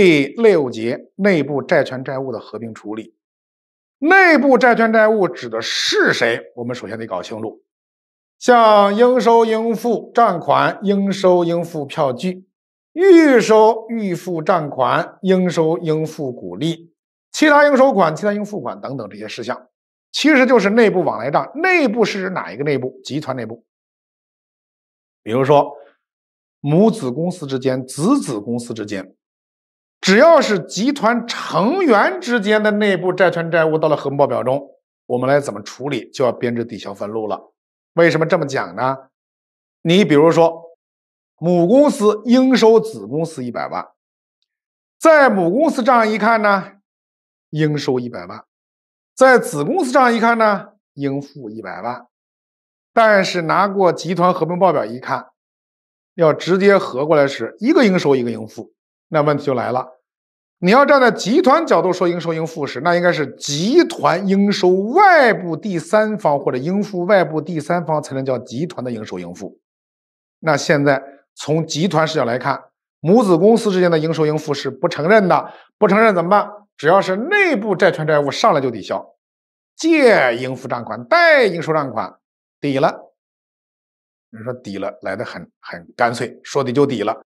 第六节内部债权债务的合并处理，内部债权债务指的是谁？我们首先得搞清楚，像应收应付账款、应收应付票据、预收预付账款、应收应付股利、其他应收款、其他应付款等等这些事项，其实就是内部往来账。内部是指哪一个内部？集团内部，比如说母子公司之间、子子公司之间。只要是集团成员之间的内部债权债务到了合并报表中，我们来怎么处理就要编制抵消分录了。为什么这么讲呢？你比如说，母公司应收子公司一百万，在母公司账一看呢，应收一百万，在子公司账一看呢，应付一百万。但是拿过集团合并报表一看，要直接合过来时，一个应收一个应付。那问题就来了，你要站在集团角度说应收应付时，那应该是集团应收外部第三方或者应付外部第三方才能叫集团的应收应付。那现在从集团视角来看，母子公司之间的应收应付是不承认的，不承认怎么办？只要是内部债权债务，上来就抵消，借应付账款，贷应收账款，抵了。你说抵了，来的很很干脆，说抵就抵了。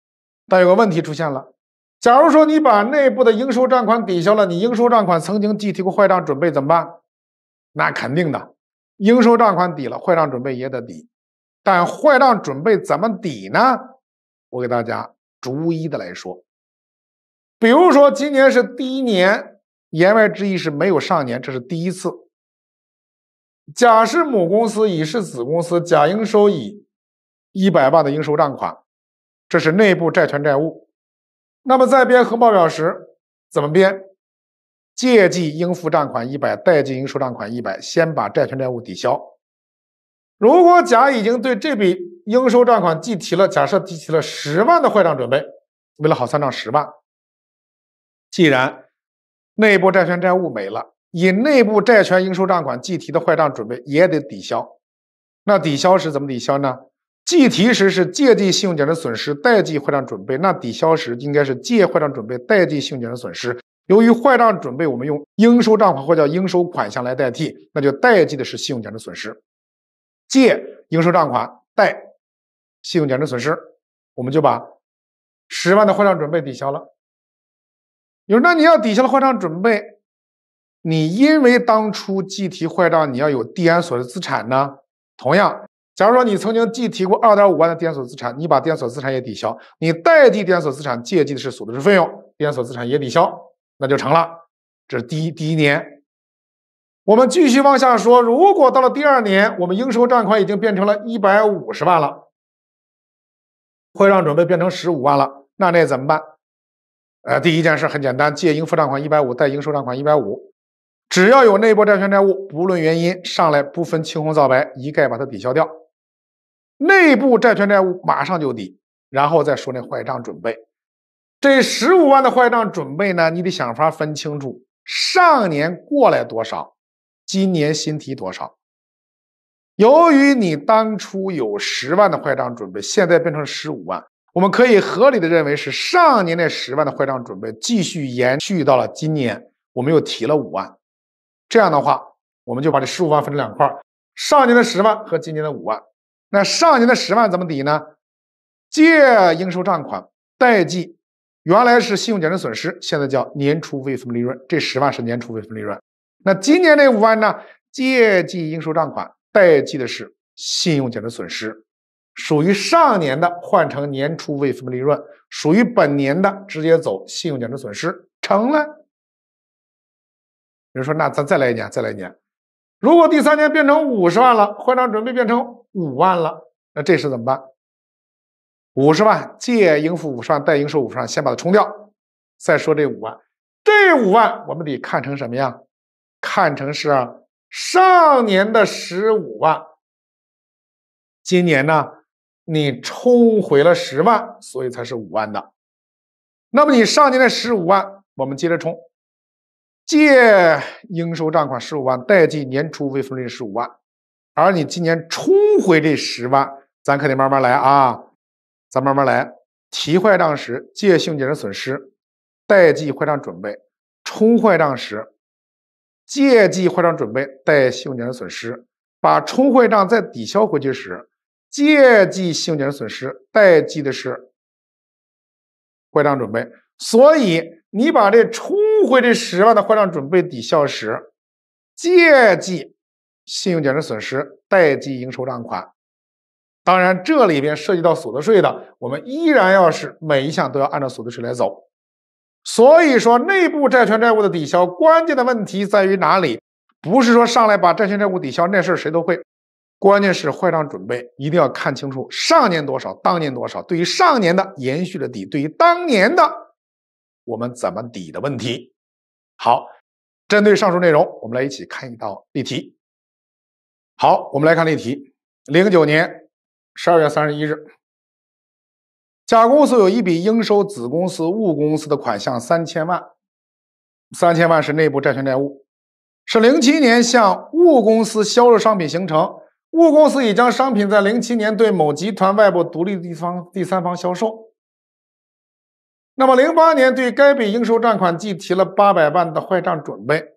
但有个问题出现了。假如说你把内部的应收账款抵消了，你应收账款曾经计提过坏账准备怎么办？那肯定的，应收账款抵了，坏账准备也得抵。但坏账准备怎么抵呢？我给大家逐一的来说。比如说今年是第一年，言外之意是没有上年，这是第一次。甲是母公司，乙是子公司，甲应收乙一百万的应收账款，这是内部债权债务。那么在编核报表时，怎么编？借记应付账款一百，贷记应收账款一百，先把债权债务抵消。如果甲已经对这笔应收账款计提了，假设计提了十万的坏账准备，为了好算账十万。既然内部债权债务没了，以内部债权应收账款计提的坏账准备也得抵消。那抵消时怎么抵消呢？计提时是借记信用减值损失，贷记坏账准备。那抵消时应该是借坏账准备，贷记信用减值损失。由于坏账准备我们用应收账款或叫应收款项来代替，那就代记的是信用减值损失，借应收账款，贷信用减值损失。我们就把十万的坏账准备抵消了。你说那你要抵消了坏账准备，你因为当初计提坏账你要有递延所得税资产呢？同样。假如说你曾经既提过2.5万的电锁资产，你把电锁资产也抵消，你代替电锁资产借记的是所得税费用，电锁资产也抵消，那就成了。这是第一第一年。我们继续往下说，如果到了第二年，我们应收账款已经变成了一百五十万了，会让准备变成十五万了，那那怎么办？呃，第一件事很简单，借应付账款一百五，贷应收账款一百五。只要有内部债权债务，不论原因，上来不分青红皂白，一概把它抵消掉。内部债权债务马上就抵，然后再说那坏账准备。这十五万的坏账准备呢？你得想法分清楚，上年过来多少，今年新提多少。由于你当初有十万的坏账准备，现在变成十五万，我们可以合理的认为是上年那十万的坏账准备继续延续到了今年，我们又提了五万。这样的话，我们就把这十五万分成两块上年的十万和今年的五万。那上年的十万怎么抵呢？借应收账款，贷记原来是信用减值损失，现在叫年初未分利润。这十万是年初未分利润。那今年这五万呢？借记应收账款，贷记的是信用减值损失。属于上年的换成年初未分利润，属于本年的直接走信用减值损失，成了。人说：“那咱再来一年，再来一年。如果第三年变成五十万了，坏账准备变成五万了，那这时怎么办？五十万借应付五十万，贷应收五十万，先把它冲掉。再说这五万，这五万我们得看成什么呀？看成是上年的十五万。今年呢，你冲回了十万，所以才是五万的。那么你上年的十五万，我们接着冲。”借应收账款十五万，贷记年初未分利十五万，而你今年冲回这十万，咱可得慢慢来啊，咱慢慢来。提坏账时借信用减值损失，贷记坏账准备；冲坏账时借记坏账准备，贷信用减值损失。把冲坏账再抵消回去时，借记信用减值损失，贷记的是坏账准备。所以你把这冲。会这十万的坏账准备抵消时，借记信用减值损失，贷记应收账款。当然，这里边涉及到所得税的，我们依然要是每一项都要按照所得税来走。所以说，内部债权债务的抵消，关键的问题在于哪里？不是说上来把债权债务抵消那事儿谁都会，关键是坏账准备一定要看清楚，上年多少，当年多少。对于上年的延续的抵，对于当年的，我们怎么抵的问题。好，针对上述内容，我们来一起看一道例题。好，我们来看例题：零九年十二月三十一日，甲公司有一笔应收子公司戊公司的款项三千万，三千万是内部债权债务，是零七年向戊公司销售商品形成，戊公司已将商品在零七年对某集团外部独立地方第三方销售。那么，零八年对该笔应收账款计提了八百万的坏账准备。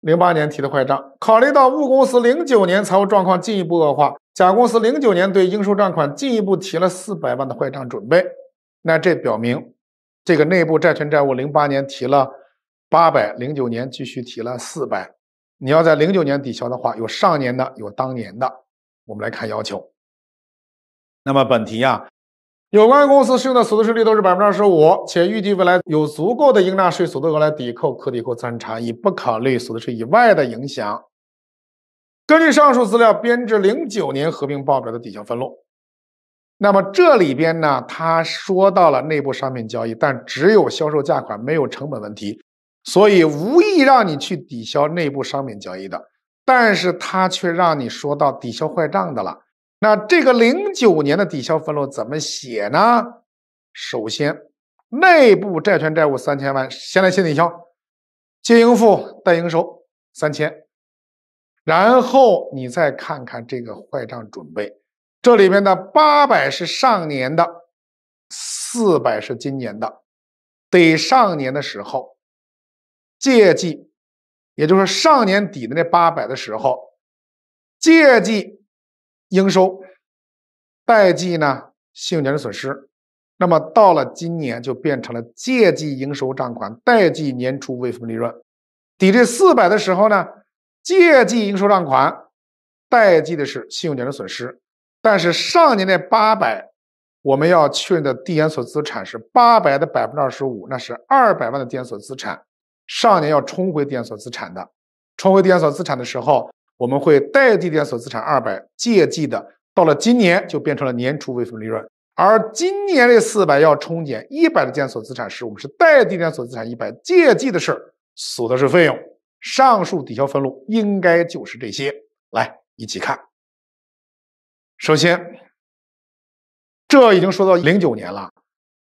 零八年提的坏账，考虑到物公司零九年财务状况进一步恶化，甲公司零九年对应收账款进一步提了四百万的坏账准备。那这表明，这个内部债权债务，零八年提了八百，零九年继续提了四百。你要在零九年抵消的话，有上年的，有当年的。我们来看要求。那么本题啊。有关公司适用的所得税率都是百分之二十五，且预计未来有足够的应纳税所得额来抵扣可抵扣资产差异，不考虑所得税以外的影响。根据上述资料编制零九年合并报表的抵消分录。那么这里边呢，他说到了内部商品交易，但只有销售价款没有成本问题，所以无意让你去抵消内部商品交易的，但是他却让你说到抵消坏账的了。那这个零九年的抵消分录怎么写呢？首先，内部债权债务三千万，先来先抵消，借应付，贷应收三千。然后你再看看这个坏账准备，这里面的八百是上年的，四百是今年的，得上年的时候借记，也就是上年底的那八百的时候借记。应收代记呢，信用减值损失。那么到了今年就变成了借记应收账款，代记年初未分利润，抵这四百的时候呢，借记应收账款，代记的是信用减值损失。但是上年那八百，我们要确认的递延所资产是八百的百分之二十五，那是二百万的递延所资产。上年要冲回递延所资产的，冲回递延所资产的时候。我们会代地点锁资产二百，借记的到了今年就变成了年初未分利润，而今年这四百要冲减一百的件锁资产时，我们是代地点锁资产一百，借记的是锁的是费用。上述抵消分录应该就是这些，来一起看。首先，这已经说到零九年了，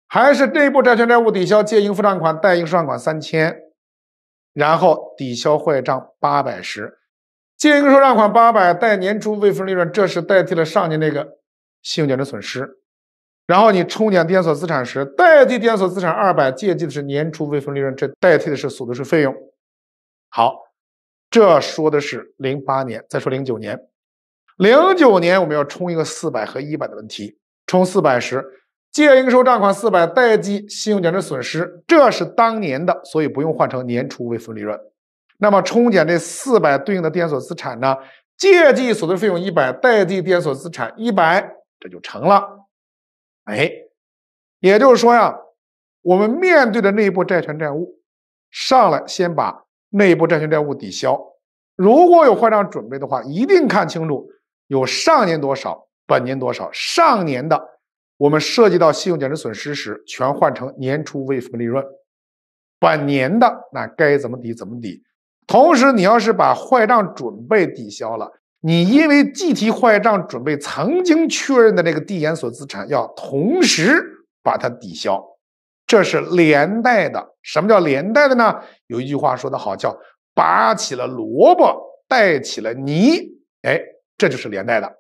还是内部债权债务抵消，借应付账款贷应收账款三千，然后抵消坏账八百十。借应收账款八百，贷年初未分利润，这是代替了上年那个信用减值损失。然后你冲减电所资产时，代替电所资产二百，借记的是年初未分利润，这代替的是所得税费用。好，这说的是零八年。再说零九年，零九年我们要冲一个四百和一百的问题。冲四百时，借应收账款四百，贷记信用减值损失，这是当年的，所以不用换成年初未分利润。那么冲减这四百对应的电所资产呢？借记所得税费用一百，贷记电所资产一百，这就成了。哎，也就是说呀，我们面对的内部债权债务，上来先把内部债权债务抵消。如果有坏账准备的话，一定看清楚，有上年多少，本年多少。上年的，我们涉及到信用减值损失时，全换成年初未付利润。本年的那该怎么抵怎么抵。同时，你要是把坏账准备抵消了，你因为计提坏账准备曾经确认的那个递延所资产，要同时把它抵消，这是连带的。什么叫连带的呢？有一句话说得好，叫“拔起了萝卜带起了泥”。哎，这就是连带的。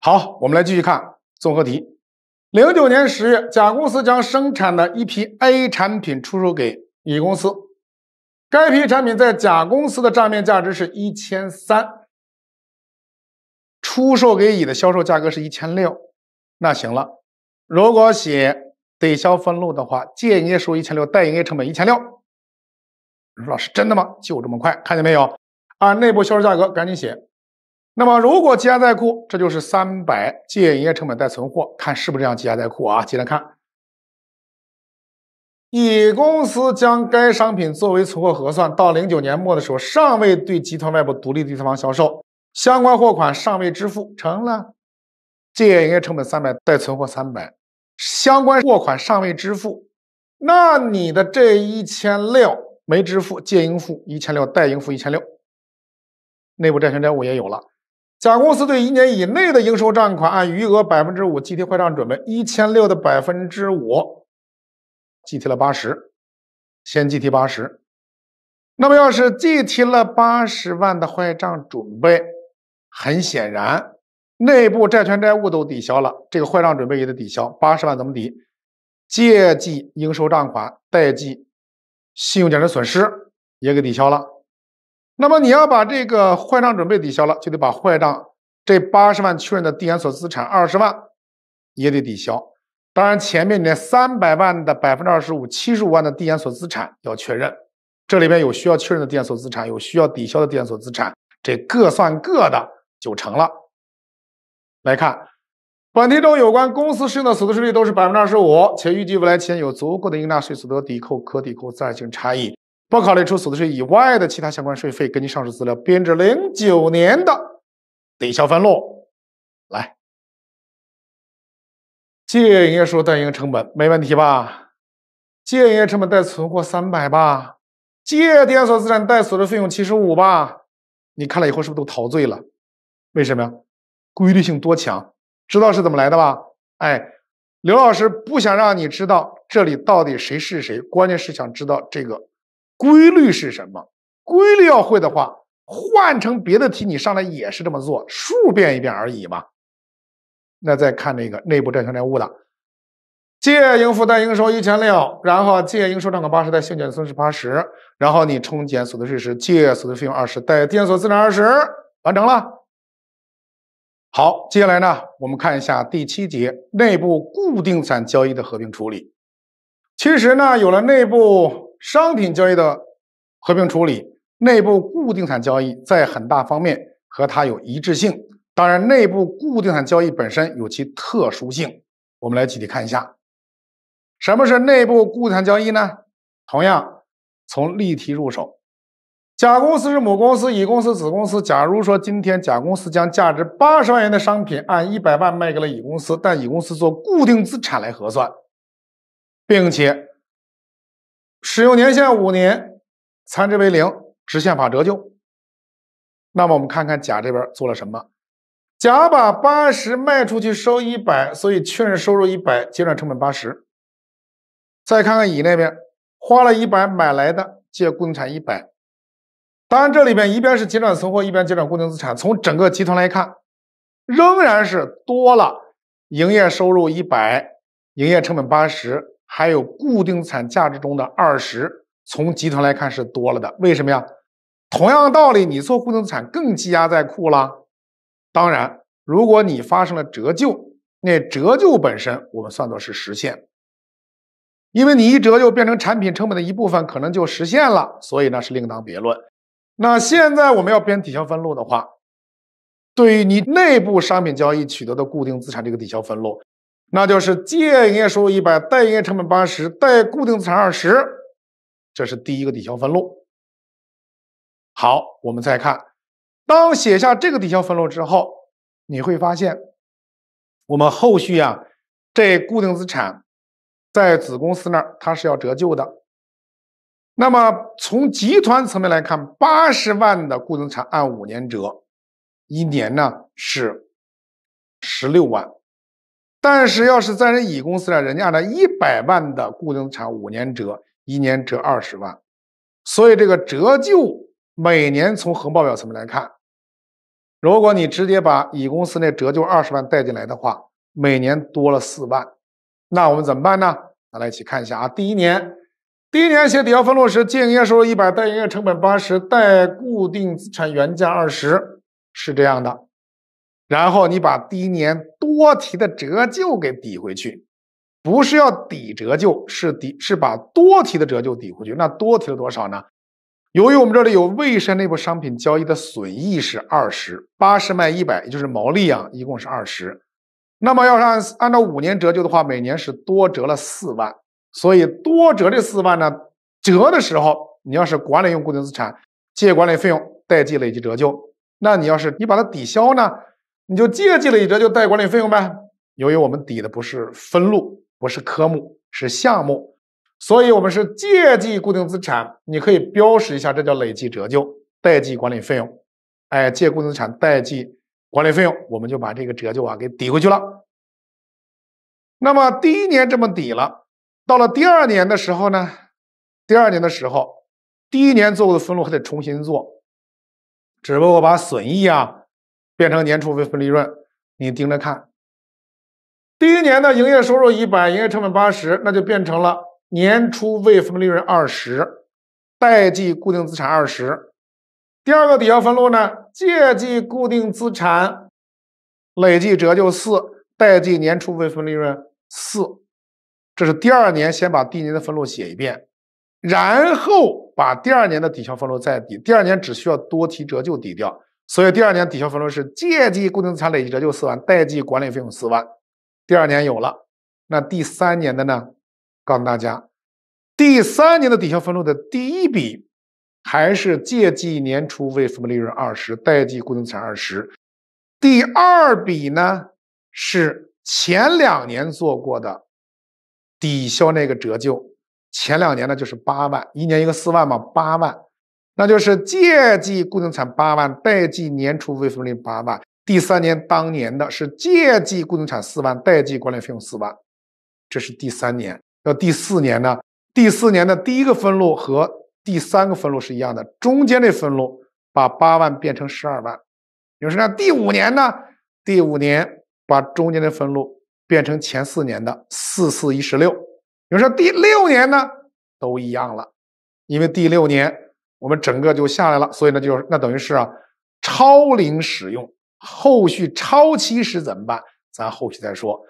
好，我们来继续看综合题。零九年十月，甲公司将生产的一批 A 产品出售给乙公司。该批产品在甲公司的账面价值是一千三，出售给乙的销售价格是一千六，那行了。如果写抵销分录的话，借营业收入一千六，贷营业成本一千六。我说老师真的吗？就这么快，看见没有？按内部销售价格赶紧写。那么如果积压在库，这就是三百借营业成本带存货，看是不是这样积压在库啊？接着看。乙公司将该商品作为存货核算，到零九年末的时候，尚未对集团外部独立第三方销售，相关货款尚未支付，成了借营业成本三百，贷存货三百，相关货款尚未支付，那你的这一千六没支付，借应付一千六，贷应付一千六，内部债权债务也有了。甲公司对一年以内的应收账款按余额百分之五计提坏账准备，一千六的百分之五。计提了八十，先计提八十。那么，要是计提了八十万的坏账准备，很显然，内部债权债务都抵消了，这个坏账准备也得抵消。八十万怎么抵？借记应收账款，贷记信用减值损失，也给抵消了。那么，你要把这个坏账准备抵消了，就得把坏账这八十万确认的递延所资产二十万也得抵消。当然，前面那三百万的百分之二十五，七十五万的递延所资产要确认。这里面有需要确认的递延所资产，有需要抵消的递延所资产，这各算各的就成了。来看，本题中有关公司适用的所得税率都是百分之二十五，且预计未来期间有足够的应纳税所得抵扣可抵扣暂行性差异，不考虑出所得税以外的其他相关税费。根据上述资料，编制零九年的抵消分录。来。借营业税营应成本没问题吧？借营业成本贷存货三百吧？借递延所资产代所得费用七十五吧？你看了以后是不是都陶醉了？为什么呀？规律性多强！知道是怎么来的吧？哎，刘老师不想让你知道这里到底谁是谁，关键是想知道这个规律是什么。规律要会的话，换成别的题你上来也是这么做，数变一变而已嘛。那再看那个内部债权债务的，借应付贷应收一千六，然后借应收账款八十，贷现金损失八十，然后你冲减所得税时借所得税费用二十，贷垫所得税二十，完成了。好，接下来呢，我们看一下第七节内部固定资产交易的合并处理。其实呢，有了内部商品交易的合并处理，内部固定资产交易在很大方面和它有一致性。当然，内部固定产交易本身有其特殊性，我们来具体看一下什么是内部固定产交易呢？同样从例题入手，甲公司是母公司，乙公司子公司。假如说今天甲公司将价值八十万元的商品按一百万卖给了乙公司，但乙公司做固定资产来核算，并且使用年限五年，残值为零，直线法折旧。那么我们看看甲这边做了什么。甲把八十卖出去收一百，所以确认收入一百，结转成本八十。再看看乙那边，花了一百买来的，借固定资产一百。当然，这里边一边是结转存货，一边结转固定资产。从整个集团来看，仍然是多了。营业收入一百，营业成本八十，还有固定资产价值中的二十。从集团来看是多了的。为什么呀？同样道理，你做固定资产更积压在库了。当然，如果你发生了折旧，那折旧本身我们算作是实现，因为你一折旧变成产品成本的一部分，可能就实现了，所以那是另当别论。那现在我们要编抵消分录的话，对于你内部商品交易取得的固定资产这个抵消分录，那就是借营业收入一百，贷营业成本八十，贷固定资产二十，这是第一个抵消分录。好，我们再看。当写下这个抵消分录之后，你会发现，我们后续啊，这固定资产在子公司那儿它是要折旧的。那么从集团层面来看，八十万的固定资产按五年折，一年呢是十六万。但是要是在人乙公司呢，人家按照一百万的固定资产五年折，一年折二十万。所以这个折旧每年从横报表层面来看。如果你直接把乙公司那折旧二十万带进来的话，每年多了四万，那我们怎么办呢？咱来一起看一下啊。第一年，第一年写抵押分录时，净营业收入一百，带营业成本八十，带固定资产原价二十，是这样的。然后你把第一年多提的折旧给抵回去，不是要抵折旧，是抵是把多提的折旧抵回去。那多提了多少呢？由于我们这里有未生内部商品交易的损益是二十八十卖一百，也就是毛利啊，一共是二十。那么要是按按照五年折旧的话，每年是多折了四万，所以多折这四万呢，折的时候你要是管理用固定资产借管理费用，贷记累计折旧。那你要是你把它抵消呢，你就借记累计折旧，贷管理费用呗。由于我们抵的不是分录，不是科目，是项目。所以，我们是借记固定资产，你可以标识一下，这叫累计折旧，贷记管理费用。哎，借固定资产，贷记管理费用，我们就把这个折旧啊给抵回去了。那么第一年这么抵了，到了第二年的时候呢？第二年的时候，第一年做过的分录还得重新做，只不过把损益啊变成年初未分利润，你盯着看。第一年的营业收入一百，营业成本八十，那就变成了。年初未分利润二十，贷记固定资产二十。第二个抵消分录呢？借记固定资产累计折旧四，贷记年初未分利润四。这是第二年，先把第一年的分录写一遍，然后把第二年的抵消分录再抵。第二年只需要多提折旧抵掉，所以第二年抵消分录是借记固定资产累计折旧四万，贷记管理费用四万。第二年有了，那第三年的呢？告诉大家，第三年的抵消分录的第一笔还是借记年初未分配利润二十，贷记固定资产二十。第二笔呢是前两年做过的抵消那个折旧，前两年呢就是八万，一年一个四万嘛，八万，那就是借记固定资产八万，贷记年初未分配八万。第三年当年的是借记固定资产四万，贷记管理费用四万，这是第三年。到第四年呢？第四年的第一个分录和第三个分录是一样的，中间这分录把八万变成十二万。有人说，第五年呢？第五年把中间的分录变成前四年的四四一十六。有人说，第六年呢？都一样了，因为第六年我们整个就下来了，所以呢，就是那等于是啊，超龄使用，后续超期时怎么办？咱后续再说。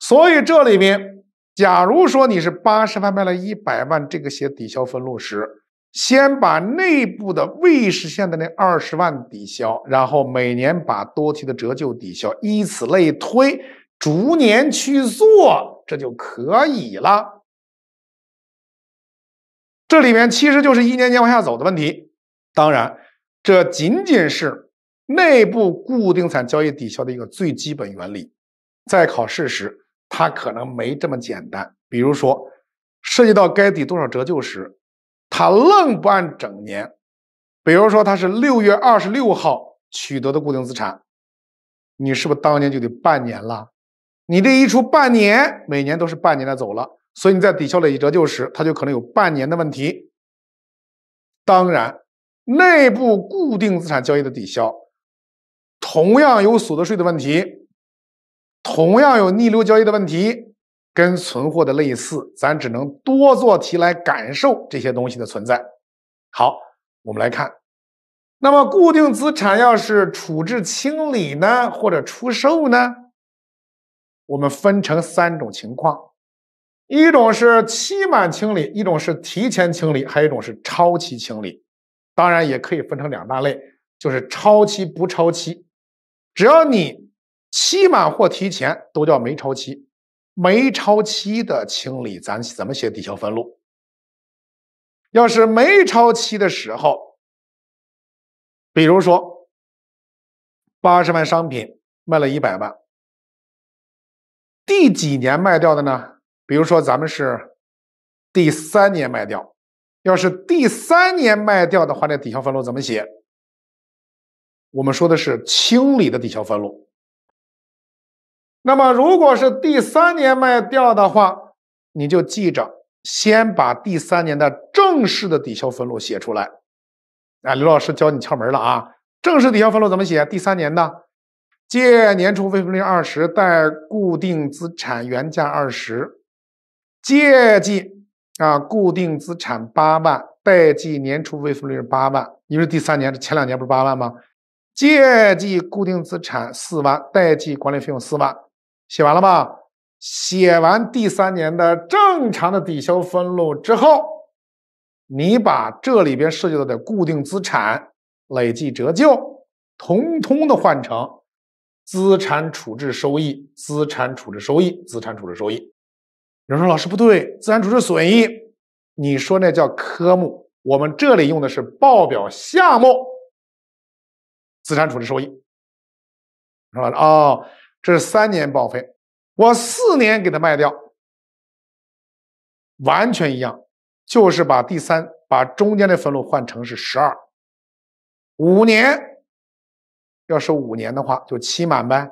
所以这里边。假如说你是八十万卖了一百万，这个写抵消分录时，先把内部的未实现的那二十万抵消，然后每年把多提的折旧抵消，以此类推，逐年去做，这就可以了。这里面其实就是一年年往下走的问题。当然，这仅仅是内部固定资产交易抵消的一个最基本原理，在考试时。它可能没这么简单，比如说涉及到该抵多少折旧时，它愣不按整年，比如说它是六月二十六号取得的固定资产，你是不是当年就得半年了？你这一出半年，每年都是半年的走了，所以你在抵消累计折旧时，它就可能有半年的问题。当然，内部固定资产交易的抵消，同样有所得税的问题。同样有逆流交易的问题，跟存货的类似，咱只能多做题来感受这些东西的存在。好，我们来看，那么固定资产要是处置清理呢，或者出售呢，我们分成三种情况：一种是期满清理，一种是提前清理，还有一种是超期清理。当然也可以分成两大类，就是超期不超期，只要你。期满或提前都叫没超期，没超期的清理，咱怎么写抵消分录？要是没超期的时候，比如说八十万商品卖了一百万，第几年卖掉的呢？比如说咱们是第三年卖掉，要是第三年卖掉的话，那抵消分录怎么写？我们说的是清理的抵消分录。那么，如果是第三年卖掉的话，你就记着先把第三年的正式的抵消分录写出来。啊，刘老师教你窍门了啊！正式抵消分录怎么写？第三年的借年初未分利二十，贷固定资产原价二十，借记啊固定资产八万，贷记年初未分利是八万，因为第三年前两年不是八万吗？借记固定资产四万，贷记管理费用四万。写完了吧？写完第三年的正常的抵消分录之后，你把这里边涉及到的固定资产累计折旧，通通的换成资产处置收益，资产处置收益，资产处置收益。有人说老师不对，资产处置损益。你说那叫科目，我们这里用的是报表项目，资产处置收益，是吧？哦。这是三年报废，我四年给它卖掉，完全一样，就是把第三把中间的分录换成是十二，五年，要是五年的话就期满呗，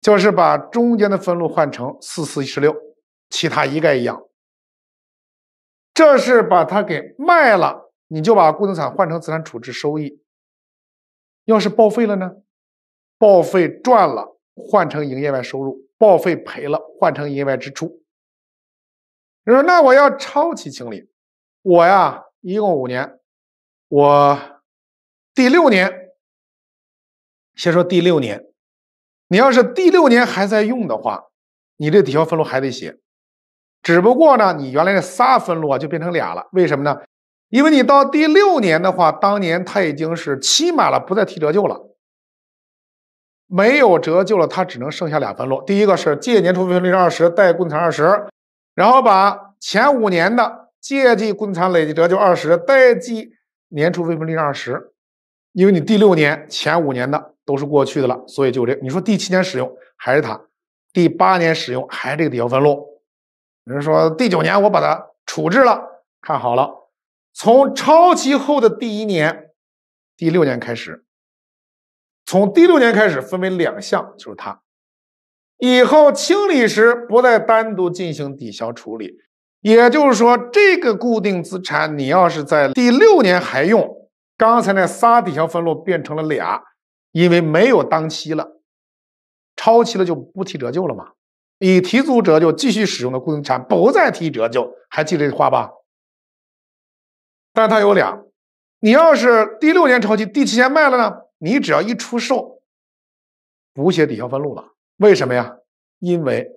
就是把中间的分录换成四四十六，其他一概一样。这是把它给卖了，你就把固定资产换成资产处置收益。要是报废了呢，报废赚了。换成营业外收入，报废赔了换成营业外支出。你说那我要超期清理，我呀一共五年，我第六年先说第六年，你要是第六年还在用的话，你这抵消分录还得写，只不过呢你原来那仨分录啊就变成俩了，为什么呢？因为你到第六年的话，当年它已经是期满了，不再提折旧了。没有折旧了，它只能剩下俩分录。第一个是借年初费分利润二十，贷固定资产二十，然后把前五年的借记固定资产累计折旧二十，贷记年初费分利润二十。因为你第六年前五年的都是过去的了，所以就这。你说第七年使用还是它？第八年使用还是这个抵消分录？有人说第九年我把它处置了，看好了，从超期后的第一年，第六年开始。从第六年开始分为两项，就是它以后清理时不再单独进行抵消处理。也就是说，这个固定资产你要是在第六年还用，刚才那仨抵消分录变成了俩，因为没有当期了，超期了就不提折旧了嘛。已提足折旧继续使用的固定资产不再提折旧，还记得这话吧？但是它有俩，你要是第六年超期，第七年卖了呢？你只要一出售，不写抵消分录了。为什么呀？因为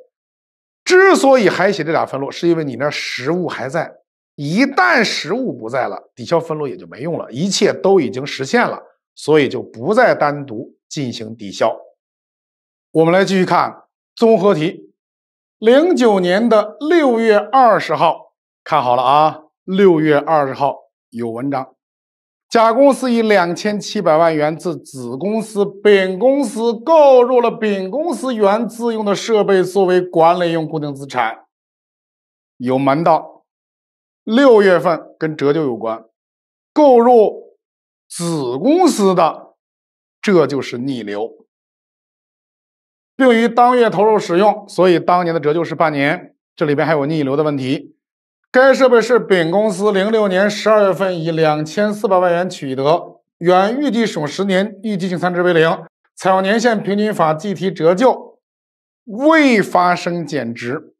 之所以还写这俩分录，是因为你那实物还在。一旦实物不在了，抵消分录也就没用了，一切都已经实现了，所以就不再单独进行抵消。我们来继续看综合题。零九年的六月二十号，看好了啊，六月二十号有文章。甲公司以两千七百万元自子公司丙公司购入了丙公司原自用的设备，作为管理用固定资产，有门道。六月份跟折旧有关，购入子公司的，这就是逆流，并于当月投入使用，所以当年的折旧是半年。这里边还有逆流的问题。该设备是丙公司零六年十二月份以两千四百万元取得，原预计使用十年，预计净残值为零，采用年限平均法计提折旧，未发生减值。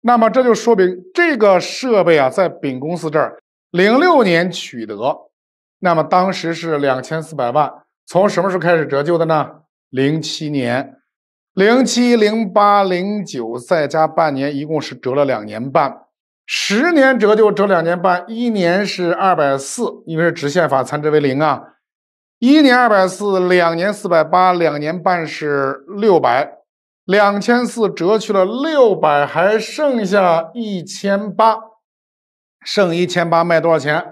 那么这就说明这个设备啊，在丙公司这儿零六年取得，那么当时是两千四百万，从什么时候开始折旧的呢？零七年、零七、零八、零九，再加半年，一共是折了两年半。十年折旧折两年半，一年是二百四，因为是直线法，残值为零啊。一年二百四，两年四百八，两年半是六百，两千四折去了六百，还剩下一千八，剩一千八卖多少钱？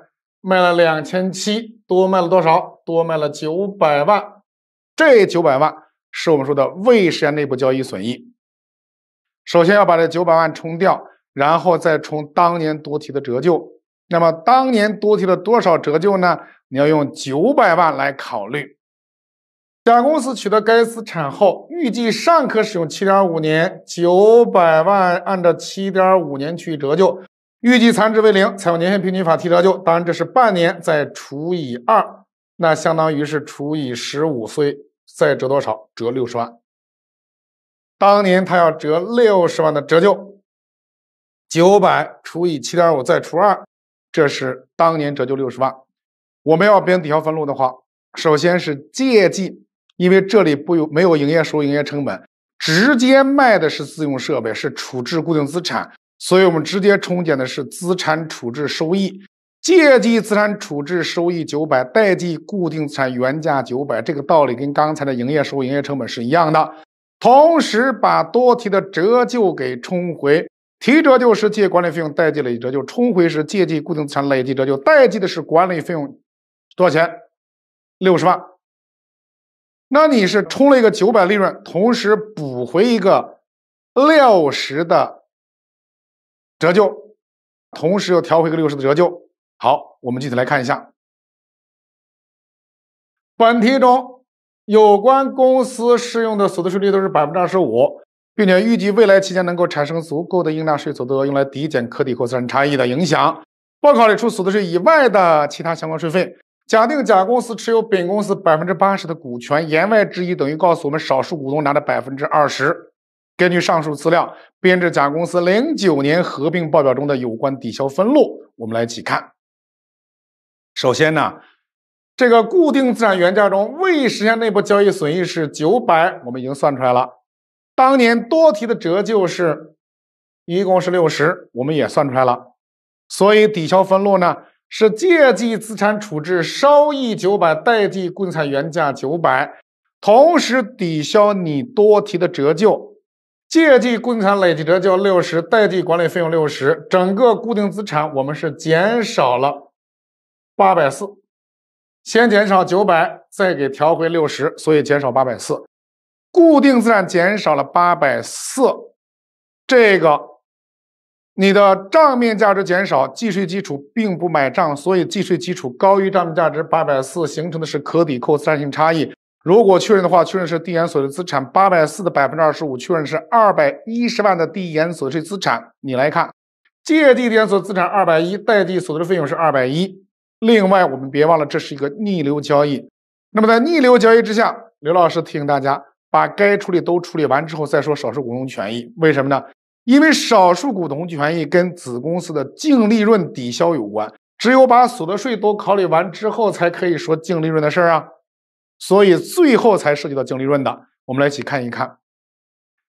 卖了两千七，多卖了多少？多卖了九百万，这九百万是我们说的未实现内部交易损益。首先要把这九百万冲掉。然后再从当年多提的折旧，那么当年多提了多少折旧呢？你要用九百万来考虑。甲公司取得该资产后，预计尚可使用七点五年，九百万按照七点五年去折旧，预计残值为零，采用年限平均法提折旧。当然这是半年，再除以二，那相当于是除以十五岁，再折多少？折六十万。当年他要折六十万的折旧。九百除以七点五再除二，这是当年折旧六十万。我们要编抵消分录的话，首先是借记，因为这里不有没有营业收入、营业成本，直接卖的是自用设备，是处置固定资产，所以我们直接冲减的是资产处置收益。借记资产处置收益九百，贷记固定资产原价九百。这个道理跟刚才的营业收入、营业成本是一样的，同时把多提的折旧给冲回。提折旧时借管理费用，贷记累计折旧；冲回时借记固定资产，累计折旧。贷记的是管理费用多少钱？六十万。那你是冲了一个九百利润，同时补回一个六十的折旧，同时又调回一个六十的折旧。好，我们具体来看一下。本题中，有关公司适用的所得税率都是百分之二十五。并且预计未来期间能够产生足够的应纳税所得额，用来抵减可抵扣资产差异的影响，报考里除所得税以外的其他相关税费。假定甲公司持有丙公司百分之八十的股权，言外之意等于告诉我们少数股东拿的百分之二十。根据上述资料，编制甲公司零九年合并报表中的有关抵消分录。我们来一起看。首先呢，这个固定资产原价中未实现内部交易损益是九百，我们已经算出来了。当年多提的折旧是一共是六十，我们也算出来了。所以抵消分录呢是借记资产处置收益九百，贷记固定资产原价九百，同时抵消你多提的折旧，借记固定资产累计折旧六十，贷记管理费用六十。整个固定资产我们是减少了八百四，先减少九百，再给调回六十，所以减少八百四。固定资产减少了八百四，这个你的账面价值减少，计税基础并不买账，所以计税基础高于账面价值八百四，形成的是可抵扣资产性差异。如果确认的话，确认是递延所得税资产八百四的百分之二十五，确认是二百一十万的递延所得税资产。你来看，借递延所得税资产二百一，贷递所得税费用是二百一。另外，我们别忘了这是一个逆流交易。那么在逆流交易之下，刘老师提醒大家。把该处理都处理完之后再说少数股东权益，为什么呢？因为少数股东权益跟子公司的净利润抵消有关，只有把所得税都考虑完之后才可以说净利润的事儿啊。所以最后才涉及到净利润的。我们来一起看一看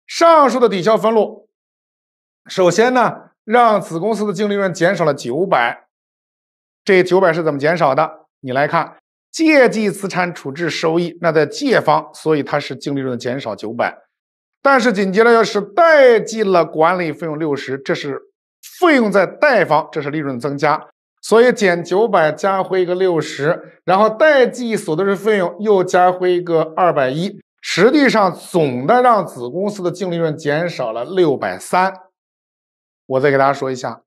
上述的抵消分录。首先呢，让子公司的净利润减少了九百，这九百是怎么减少的？你来看。借记资产处置收益，那在借方，所以它是净利润的减少九百，但是紧接着要是代记了管理费用六十，这是费用在贷方，这是利润增加，所以减九百加回一个六十，然后代记所得税费用又加回一个二百一，实际上总的让子公司的净利润减少了六百三。我再给大家说一下。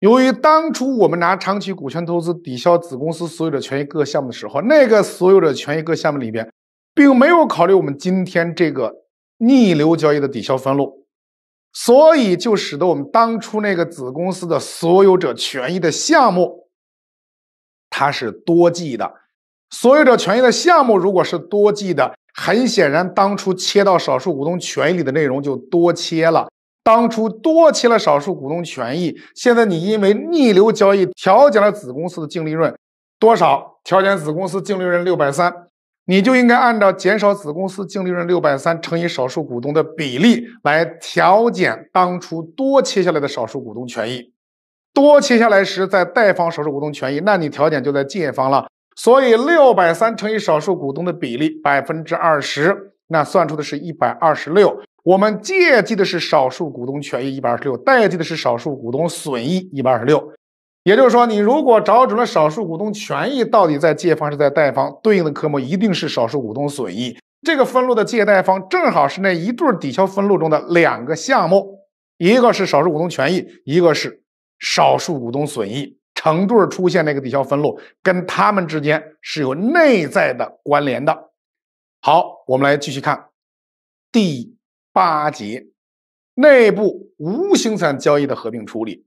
由于当初我们拿长期股权投资抵消子公司所有者权益各项目的时候，那个所有者权益各项目里边，并没有考虑我们今天这个逆流交易的抵消分录，所以就使得我们当初那个子公司的所有者权益的项目，它是多记的。所有者权益的项目如果是多记的，很显然当初切到少数股东权益里的内容就多切了。当初多切了少数股东权益，现在你因为逆流交易调减了子公司的净利润多少？调减子公司净利润六百三，你就应该按照减少子公司净利润六百三乘以少数股东的比例来调减当初多切下来的少数股东权益。多切下来时在贷方少数股东权益，那你调减就在借方了。所以六百三乘以少数股东的比例百分之二十，那算出的是一百二十六。我们借记的是少数股东权益一百二十六，贷记的是少数股东损益一百二十六。也就是说，你如果找准了少数股东权益到底在借方是在贷方，对应的科目一定是少数股东损益这个分录的借贷方正好是那一对抵消分录中的两个项目，一个是少数股东权益，一个是少数股东损益，成对出现那个抵消分录，跟它们之间是有内在的关联的。好，我们来继续看第。八节内部无形产交易的合并处理，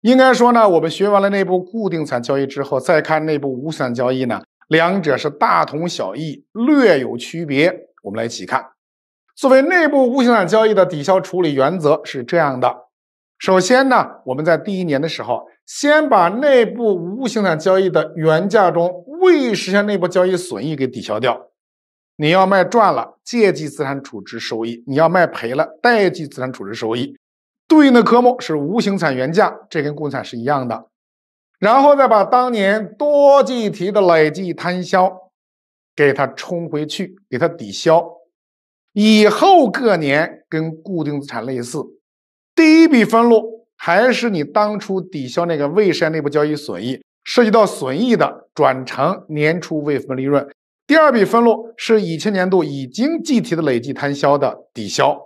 应该说呢，我们学完了内部固定产交易之后，再看内部无形产交易呢，两者是大同小异，略有区别。我们来一起看，作为内部无形产交易的抵消处理原则是这样的：首先呢，我们在第一年的时候，先把内部无形产交易的原价中未实现内部交易损益给抵消掉。你要卖赚了，借记资产处置收益；你要卖赔了，贷记资产处置收益。对应的科目是无形产原价，这跟固定资产是一样的。然后再把当年多计提的累计摊销给它冲回去，给它抵消。以后各年跟固定资产类似，第一笔分录还是你当初抵消那个未实现内部交易损益，涉及到损益的转成年初未分利润。第二笔分录是以前年度已经计提的累计摊销的抵消。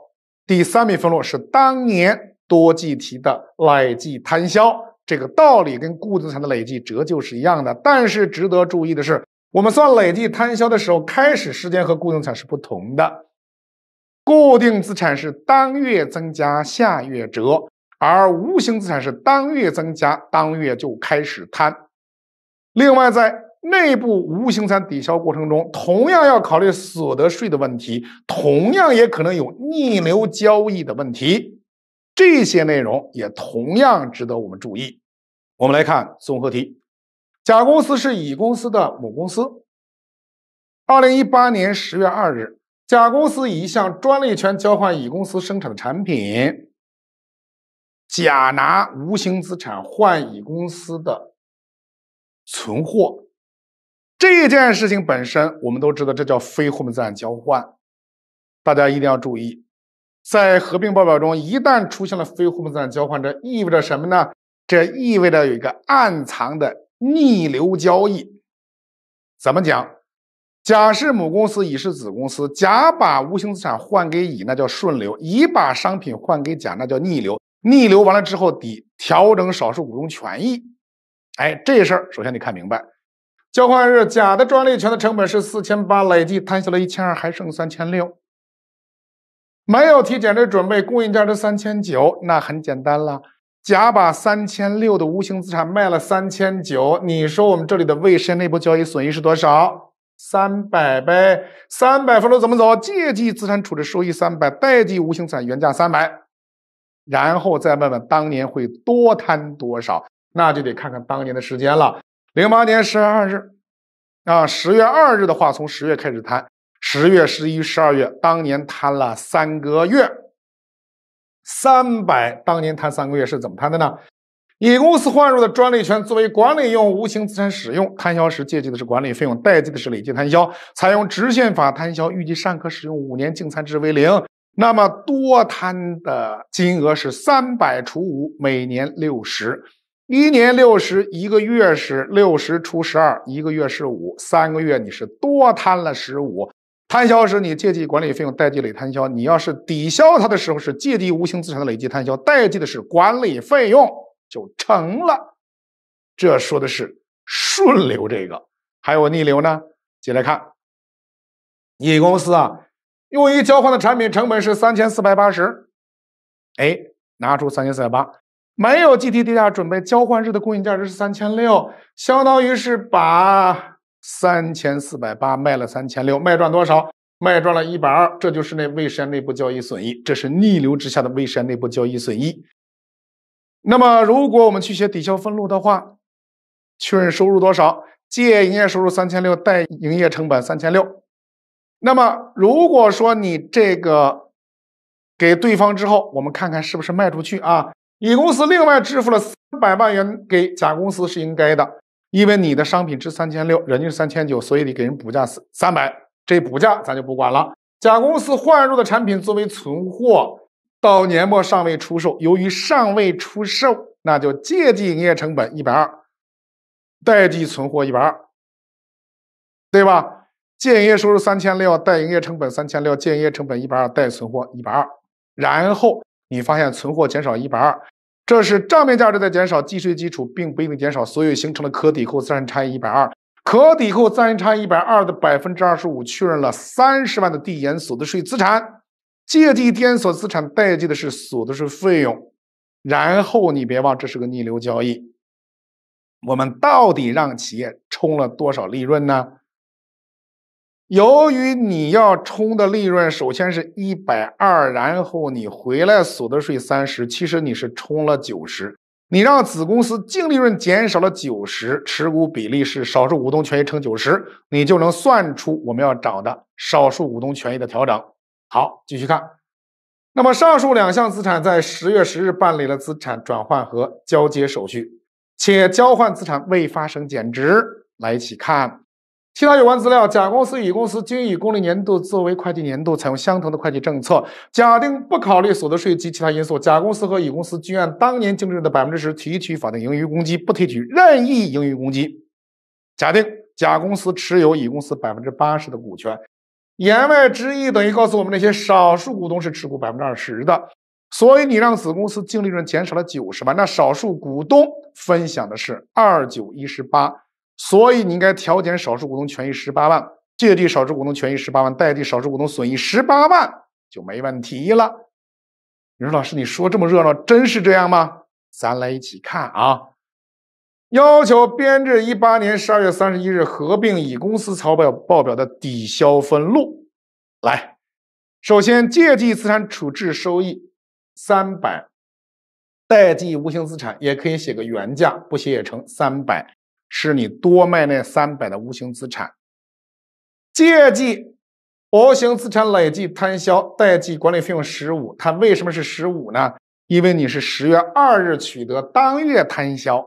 第三笔分录是当年多计提的累计摊销。这个道理跟固定资产的累计折旧是一样的。但是值得注意的是，我们算累计摊销的时候，开始时间和固定资产是不同的。固定资产是当月增加，下月折；而无形资产是当月增加，当月就开始摊。另外，在内部无形资产抵消过程中，同样要考虑所得税的问题，同样也可能有逆流交易的问题，这些内容也同样值得我们注意。我们来看综合题：甲公司是乙公司的母公司。二零一八年十月二日，甲公司以一项专利权交换乙公司生产的产品。甲拿无形资产换乙公司的存货。这件事情本身，我们都知道，这叫非货币资产交换。大家一定要注意，在合并报表中，一旦出现了非货币资产交换，这意味着什么呢？这意味着有一个暗藏的逆流交易。怎么讲？甲是母公司，乙是子公司，甲把无形资产换给乙，那叫顺流；乙把商品换给甲，那叫逆流。逆流完了之后，得调整少数股东权益。哎，这事儿首先得看明白。交换日，甲的专利权的成本是四千八，累计摊下了一千二，还剩三千六。没有提减值准备，供应价值三千九。那很简单了，甲把三千六的无形资产卖了三千九。你说我们这里的未实现内部交易损益是多少？三百呗。三百分录怎么走？借记资产处置收益三百，贷记无形资产原价三百。然后再问问当年会多摊多少？那就得看看当年的时间了。零八年十月二日，啊，十月二日的话，从十月开始摊，十月、十一、十二月，当年摊了三个月，三百。当年摊三个月是怎么摊的呢？乙公司换入的专利权作为管理用无形资产使用，摊销时借记的是管理费用，贷记的是累计摊销，采用直线法摊销，预计尚可使用五年，净残值为零。那么多摊的金额是三百除五，每年六十。一年六十，一个月是六十除十二，一个月是五，三个月你是多摊了十五摊销时，你借记管理费用，贷记累摊销。你要是抵消它的时候，是借记无形资产的累计摊销，贷记的是管理费用，就成了。这说的是顺流这个，还有逆流呢。接来看，你公司啊，用于交换的产品成本是三千四百八十，哎，拿出三千四百八。没有计提跌价准备，交换日的公允价值是三千六，相当于是把三千四百八卖了三千六，卖赚多少？卖赚了一百二，这就是那未实现内部交易损益，这是逆流之下的未实现内部交易损益。那么，如果我们去写抵消分录的话，确认收入多少？借营业收入三千六，贷营业成本三千六。那么，如果说你这个给对方之后，我们看看是不是卖出去啊？乙公司另外支付了三百万元给甲公司是应该的，因为你的商品值三千六，人家是三千九，所以得给人补价三三百。这补价咱就不管了。甲公司换入的产品作为存货，到年末尚未出售，由于尚未出售，那就借记营业成本一百二，贷记存货一百二，对吧？借营业收入三千六，贷营业成本三千六，借营业成本一百二，贷存货一百二。然后你发现存货减少一百二。这是账面价值在减少，计税基础并不一定减少，所以形成了可抵扣资产差异一百二，可抵扣资产差异一百二的百分之二十五确认了三十万的递延所得税资产，借记递延所资产，贷记的是所得税费用。然后你别忘，这是个逆流交易，我们到底让企业充了多少利润呢？由于你要冲的利润首先是一百二，然后你回来所得税三十，其实你是冲了九十。你让子公司净利润减少了九十，持股比例是少数股东权益乘九十，你就能算出我们要找的少数股东权益的调整。好，继续看。那么上述两项资产在十月十日办理了资产转换和交接手续，且交换资产未发生减值。来一起看。其他有关资料，甲公司、乙公司均以公历年度作为会计年度，采用相同的会计政策。假定不考虑所得税及其他因素，甲公司和乙公司均按当年净利润的百分之十提取法定盈余公积，不提取任意盈余公积。假定甲公司持有乙公司百分之八十的股权，言外之意等于告诉我们那些少数股东是持股百分之二十的，所以你让子公司净利润减少了九十万，那少数股东分享的是二九一十八。所以你应该调减少数股东权益十八万，借记少数股东权益十八万，贷记少数股东损益十八万就没问题了。你说老师，你说这么热闹，真是这样吗？咱来一起看啊。要求编制一八年十二月三十一日合并乙公司草表报表的抵消分录。来，首先借记资产处置收益三百，贷记无形资产也可以写个原价，不写也成三百。是你多卖那三百的无形资产，借记无形资产累计摊销，贷记管理费用十五。它为什么是十五呢？因为你是十月二日取得，当月摊销。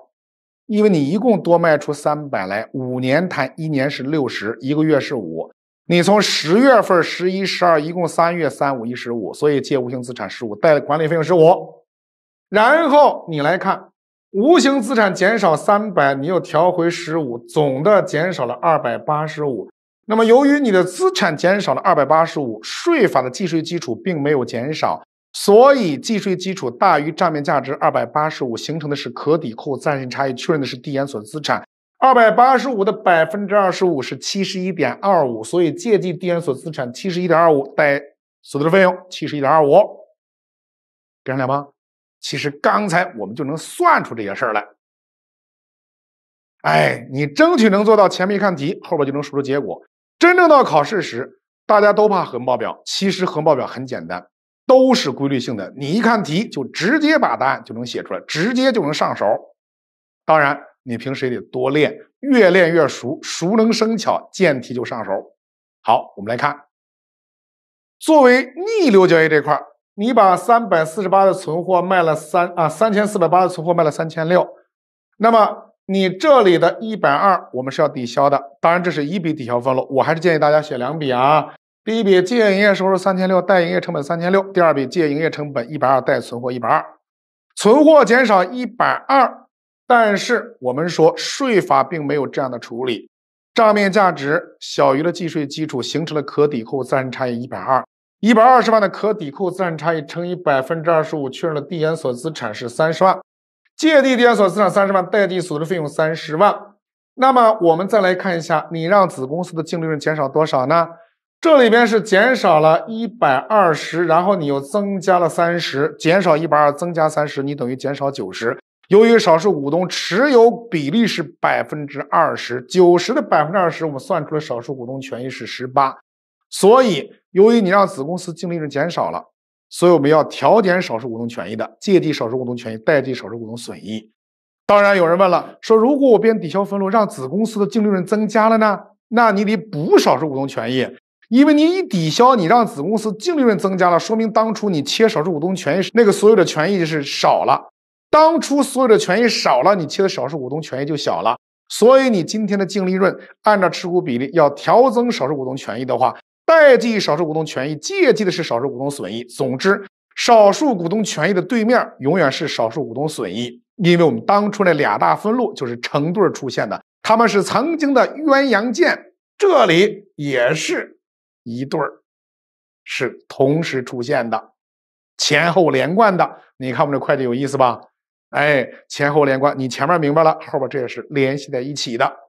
因为你一共多卖出三百来，五年摊，一年是六十，一个月是五。你从十月份、十一、十二，一共三月，三五一十五，所以借无形资产十五，贷管理费用十五。然后你来看。无形资产减少三百，你又调回十五，总的减少了二百八十五。那么由于你的资产减少了二百八十五，税法的计税基础并没有减少，所以计税基础大于账面价值二百八十五，形成的是可抵扣暂时差异，确认的是递延所得资产二百八十五的百分之二十五是七十一点二五，所以借记递延所得资产七十一点二五，贷所得税费用七十一点二五，给上了吗？其实刚才我们就能算出这些事儿来。哎，你争取能做到前面一看题，后边就能数出结果。真正到考试时，大家都怕核报表，其实核报表很简单，都是规律性的。你一看题，就直接把答案就能写出来，直接就能上手。当然，你平时也得多练，越练越熟，熟能生巧，见题就上手。好，我们来看，作为逆流交易这块你把三百四十八的存货卖了三啊三千四百八的存货卖了三千六，那么你这里的一百二我们是要抵消的，当然这是一笔抵消分录，我还是建议大家写两笔啊。第一笔借营业收入三千六，贷营业成本三千六；第二笔借营业成本一百二，贷存货一百二，存货减少一百二。但是我们说税法并没有这样的处理，账面价值小于了计税基础，形成了可抵扣自然差异一百二。一百二十万的可抵扣资产差异乘以百分之二十五，确认了递延所资产是三十万，借递延所资产三十万，贷递所得费用三十万。那么我们再来看一下，你让子公司的净利润减少多少呢？这里边是减少了一百二十，然后你又增加了三十，减少一百二，增加三十，你等于减少九十。由于少数股东持有比例是百分之二十九十的百分之二十，我们算出了少数股东权益是十八，所以。由于你让子公司净利润减少了，所以我们要调减少数股东权益的借记少数股东权益，代替少数股东损益。当然有人问了，说如果我变抵消分录，让子公司的净利润增加了呢？那你得补少数股东权益，因为你一抵消，你让子公司净利润增加了，说明当初你切少数股东权益那个所有的权益就是少了，当初所有的权益少了，你切的少数股东权益就小了，所以你今天的净利润按照持股比例要调增少数股东权益的话。代记少数股东权益，借记的是少数股东损益。总之，少数股东权益的对面永远是少数股东损益，因为我们当初那俩大分路就是成对出现的，他们是曾经的鸳鸯剑，这里也是一对是同时出现的，前后连贯的。你看我们这会计有意思吧？哎，前后连贯，你前面明白了，后边这也是联系在一起的。